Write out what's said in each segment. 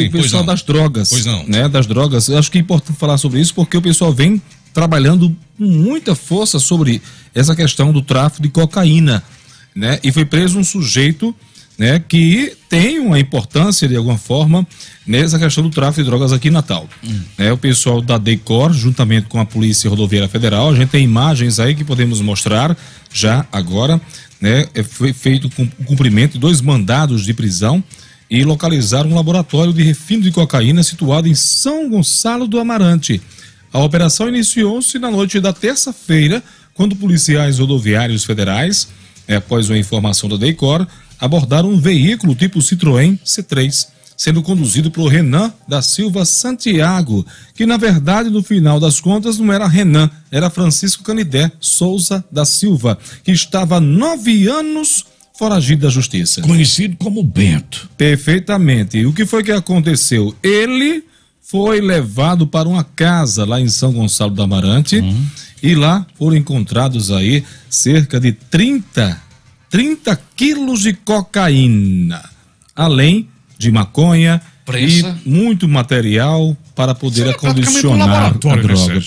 Sim, o pessoal das drogas. Pois não. Né, das drogas. Eu acho que é importante falar sobre isso porque o pessoal vem trabalhando com muita força sobre essa questão do tráfico de cocaína. Né? E foi preso um sujeito né, que tem uma importância de alguma forma nessa questão do tráfico de drogas aqui em Natal. Hum. É, o pessoal da DECOR, juntamente com a Polícia Rodoviária Federal, a gente tem imagens aí que podemos mostrar já agora. Né, é foi feito o cumprimento de dois mandados de prisão e localizar um laboratório de refino de cocaína situado em São Gonçalo do Amarante. A operação iniciou-se na noite da terça-feira, quando policiais rodoviários federais, eh, após uma informação da DECOR, abordaram um veículo tipo Citroën C3, sendo conduzido por Renan da Silva Santiago, que na verdade no final das contas não era Renan, era Francisco Canidé Souza da Silva, que estava nove anos foragido da justiça. Conhecido como Bento. Perfeitamente. o que foi que aconteceu? Ele foi levado para uma casa lá em São Gonçalo do Amarante uhum. e lá foram encontrados aí cerca de 30, 30 quilos de cocaína, além de maconha Prensa. e muito material para poder Isso é acondicionar a né, droga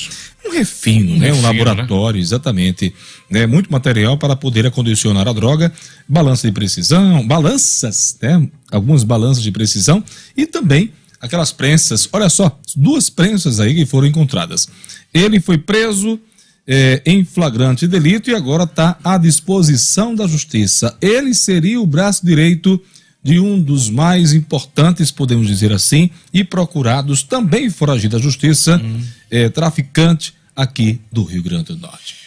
refino, um né? Refino, um né? laboratório, né? exatamente. Né? Muito material para poder acondicionar a droga, balança de precisão, balanças, né? Algumas balanças de precisão e também aquelas prensas. Olha só, duas prensas aí que foram encontradas. Ele foi preso é, em flagrante delito e agora está à disposição da justiça. Ele seria o braço direito de um dos mais importantes, podemos dizer assim, e procurados também foragido da justiça, hum. é, traficante aqui do Rio Grande do Norte.